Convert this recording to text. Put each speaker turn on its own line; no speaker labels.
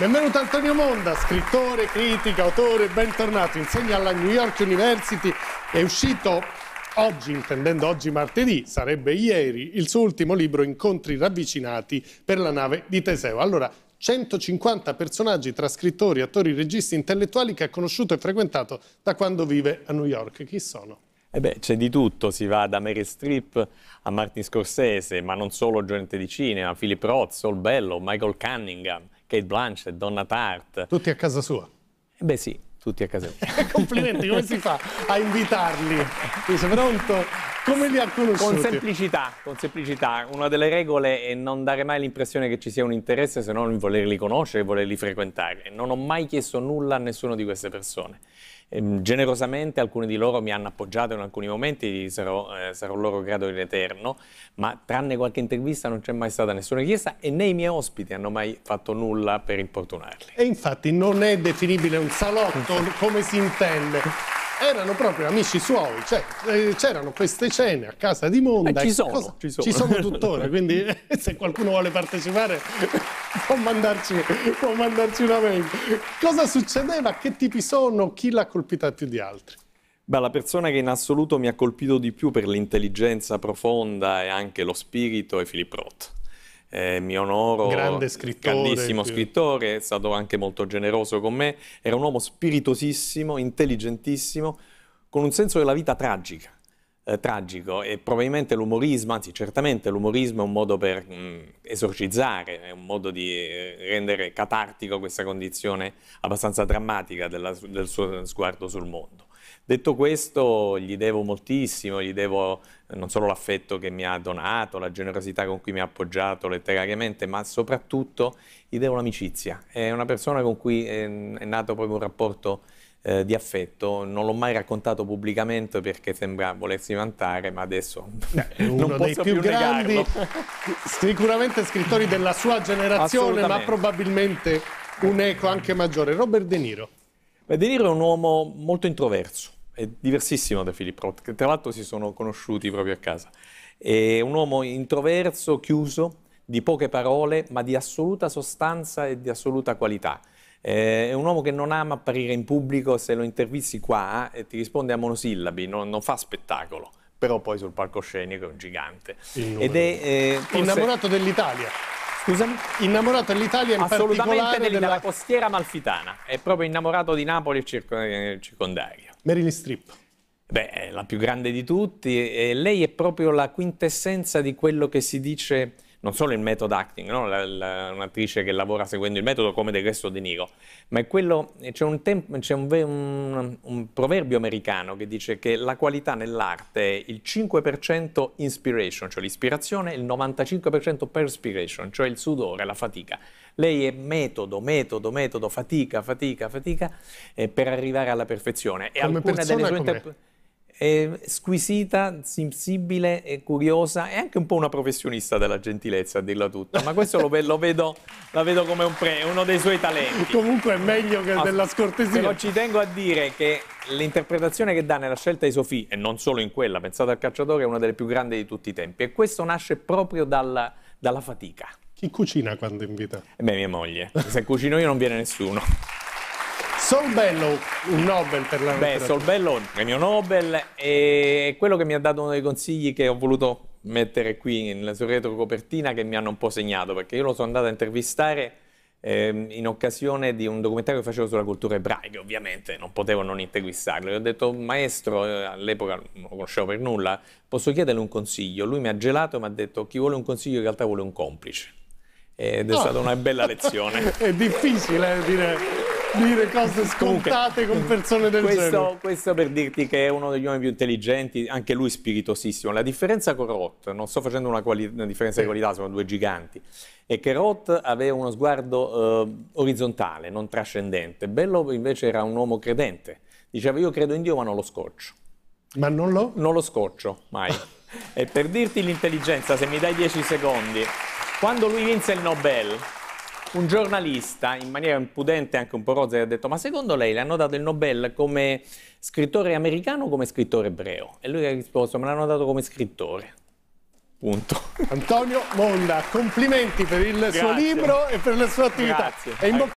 Benvenuto Antonio Monda, scrittore, critica, autore, bentornato, insegna alla New York University, è uscito oggi, intendendo oggi martedì, sarebbe ieri, il suo ultimo libro Incontri ravvicinati per la nave di Teseo. Allora, 150 personaggi tra scrittori, attori, registi, intellettuali che ha conosciuto e frequentato da quando vive a New York. Chi sono?
E eh beh, c'è di tutto, si va da Mary Streep a Martin Scorsese, ma non solo gente di cinema, Philip Roth, Sol Bello, Michael Cunningham, Kate Blanchett, Donna Tart. Tutti
a casa sua? Eh beh sì,
tutti a casa mia.
Complimenti, come si fa a invitarli? Dice, pronto? Come li ha conosciuti? Con
semplicità, con semplicità. Una delle regole è non dare mai l'impressione che ci sia un interesse se non volerli conoscere e volerli frequentare. Non ho mai chiesto nulla a nessuno di queste persone. Ehm, generosamente alcuni di loro mi hanno appoggiato in alcuni momenti, sarò, eh, sarò loro grato in eterno, ma tranne qualche intervista non c'è mai stata nessuna richiesta e né i miei ospiti hanno mai fatto nulla per importunarli.
E infatti non è definibile un salotto come si intende erano proprio amici suoi, cioè eh, c'erano queste cene a casa di Monda. Eh, ci, sono, cosa... ci, sono, ci sono. tuttora, quindi eh, se qualcuno vuole partecipare può mandarci, può mandarci una mail. Cosa succedeva? Che tipi sono? Chi l'ha colpita più di altri?
Beh, la persona che in assoluto mi ha colpito di più per l'intelligenza profonda e anche lo spirito è Filippo Roth eh, mi onoro, Grande scrittore, grandissimo più. scrittore, è stato anche molto generoso con me, era un uomo spiritosissimo, intelligentissimo, con un senso della vita tragica. Eh, tragico e probabilmente l'umorismo, anzi certamente l'umorismo è un modo per mh, mm, esorcizzare, è un modo di eh, rendere catartico questa condizione abbastanza drammatica della, del suo sguardo sul mondo. Detto questo, gli devo moltissimo, gli devo eh, non solo l'affetto che mi ha donato, la generosità con cui mi ha appoggiato letterariamente, ma soprattutto gli devo l'amicizia. È una persona con cui ehm, è, nato proprio un rapporto eh, di affetto, non l'ho mai raccontato pubblicamente perché sembra volersi vantare, ma adesso
eh, uno non dei più, più grandi, negarlo. sicuramente scrittori della sua generazione, ma probabilmente un eco anche maggiore. Robert De Niro. De Niro è un uomo molto
introverso, è diversissimo da Philip Roth, che tra l'altro si sono conosciuti proprio a casa. È un uomo introverso, chiuso, di poche parole, ma di assoluta sostanza e di assoluta qualità. è un uomo che non ama apparire in pubblico, se lo intervisti qua eh, ti risponde a monosillabi, non, non, fa spettacolo, però poi sul palcoscenico è un gigante. Ed è eh, forse... innamorato
dell'Italia. Scusami? Innamorato dell'Italia in Assolutamente della... della
costiera malfitana, è proprio innamorato di Napoli e eh, circondari.
Marilyn Strip.
Beh, la più grande di tutti, e lei è proprio la quintessenza di quello che si dice non solo il metodo acting, no? la, la, un'attrice che lavora seguendo il metodo come del resto De Niro, ma è quello, c'è, un, temp- c'è un, un, un, proverbio americano che dice che la qualità nell'arte è il 5% inspiration, cioè l'ispirazione, e il 95% perspiration, cioè il sudore, la fatica. Lei è metodo, metodo, metodo, fatica, fatica, fatica eh, per arrivare alla perfezione. E come alcune persona, delle sue interpretazioni è squisita, sensibile e curiosa e anche un po' una professionista della gentilezza, a dirla tutta. Ma questo lo, lo vedo, vedo, come un uno dei suoi talenti. Comunque è meglio che ah, della scortesia. Però ci tengo a dire che l'interpretazione che dà nella scelta di Sofì, e non solo in quella, pensate al cacciatore, è una delle più grandi di tutti i tempi. E questo nasce proprio dalla, dalla fatica.
Chi cucina quando invita?
beh, mia moglie. Se cucino io non viene nessuno.
Sol Bello, un Nobel per la Beh, Sol
Bello, premio Nobel, e quello che mi ha dato uno dei consigli che ho voluto mettere qui nella sua retrocopertina che mi hanno un po' segnato, perché io lo sono andato a intervistare eh, in occasione di un documentario che facevo sulla cultura ebraica, ovviamente non potevo non intervistarlo. E ho detto, maestro, eh, all'epoca non lo conoscevo per nulla, posso chiederle un consiglio? Lui mi ha gelato e mi ha detto, chi vuole un consiglio in realtà vuole un complice. Ed è oh. stata una bella lezione.
è difficile eh, dire dire cose scontate Comunque, con persone del questo, genere.
Questo per dirti che è uno degli uomini più intelligenti, anche lui spiritosissimo. La differenza con Roth, non sto facendo una, una differenza sì. di qualità, sono due giganti, è che Roth aveva uno sguardo eh, orizzontale, non trascendente. Bello invece era un uomo credente. Diceva io credo in Dio ma non lo scoccio. Ma non lo? Non lo scoccio, mai. e per dirti l'intelligenza, se mi dai 10 secondi, quando lui vinse il Nobel, un giornalista, in maniera impudente e anche un po' rosa, ha detto ma secondo lei le hanno dato il Nobel come scrittore americano o come scrittore ebreo? E lui ha risposto me l'hanno dato come scrittore.
Punto. Antonio Monda, complimenti per il Grazie. suo libro e per la sua attività. Grazie.